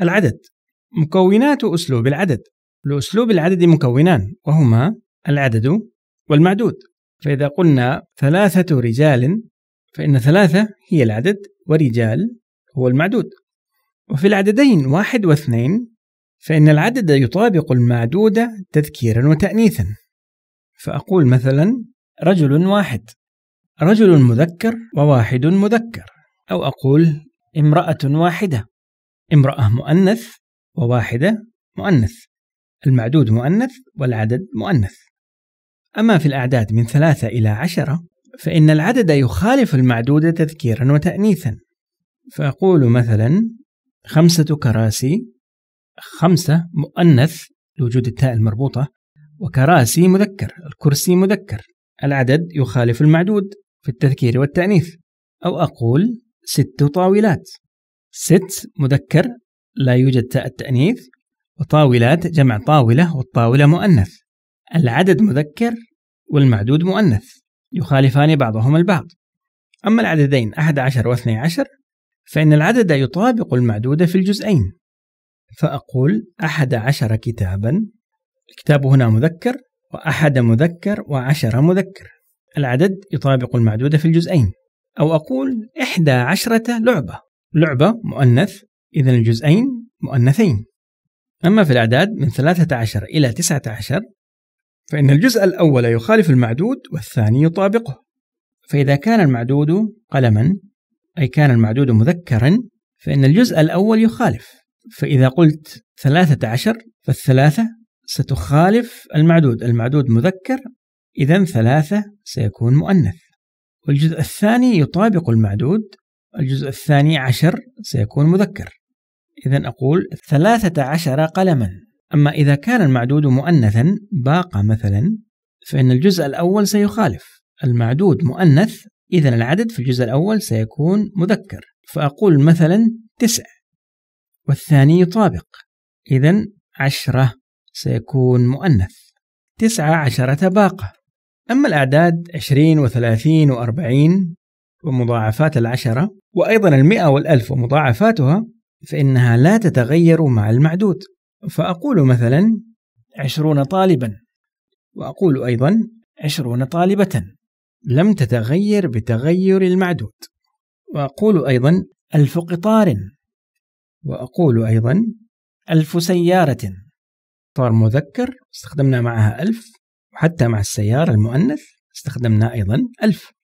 العدد مكونات أسلوب العدد الأسلوب العددي مكونان وهما العدد والمعدود فإذا قلنا ثلاثة رجال فإن ثلاثة هي العدد ورجال هو المعدود وفي العددين واحد واثنين فإن العدد يطابق المعدود تذكيرا وتأنيثا فأقول مثلا رجل واحد رجل مذكر وواحد مذكر أو أقول امرأة واحدة امرأة مؤنث وواحدة مؤنث المعدود مؤنث والعدد مؤنث أما في الأعداد من ثلاثة إلى عشرة فإن العدد يخالف المعدود تذكيرا وتأنيثا فأقول مثلا خمسة كراسي خمسة مؤنث لوجود التاء المربوطة وكراسي مذكر الكرسي مذكر العدد يخالف المعدود في التذكير والتأنيث أو أقول ست طاولات ست مذكر لا يوجد تاء التأنيث وطاولات جمع طاولة والطاولة مؤنث العدد مذكر والمعدود مؤنث يخالفان بعضهما البعض أما العددين 11 و 12 فإن العدد يطابق المعدود في الجزئين فأقول 11 كتابا الكتاب هنا مذكر وأحد مذكر وعشر مذكر العدد يطابق المعدود في الجزئين أو أقول إحدى عشرة لعبة لعبة مؤنث إذا الجزئين مؤنثين أما في الأعداد من 13 إلى 19 فإن الجزء الأول يخالف المعدود والثاني يطابقه فإذا كان المعدود قلما أي كان المعدود مذكرا فإن الجزء الأول يخالف فإذا قلت 13 فالثلاثة ستخالف المعدود المعدود مذكر إذا ثلاثة سيكون مؤنث والجزء الثاني يطابق المعدود الجزء الثاني عشر سيكون مذكر إذا أقول ثلاثة عشر قلما أما إذا كان المعدود مؤنثا باقة مثلا فإن الجزء الأول سيخالف المعدود مؤنث إذا العدد في الجزء الأول سيكون مذكر فأقول مثلا تسع والثاني يطابق إذا عشرة سيكون مؤنث تسعة عشرة باقة أما الأعداد عشرين وثلاثين وأربعين ومضاعفات العشرة وأيضا المئة والألف ومضاعفاتها فإنها لا تتغير مع المعدود فأقول مثلا عشرون طالبا وأقول أيضا عشرون طالبة لم تتغير بتغير المعدود وأقول أيضا ألف قطار وأقول أيضا ألف سيارة قطار مذكر استخدمنا معها ألف وحتى مع السيارة المؤنث استخدمنا أيضا ألف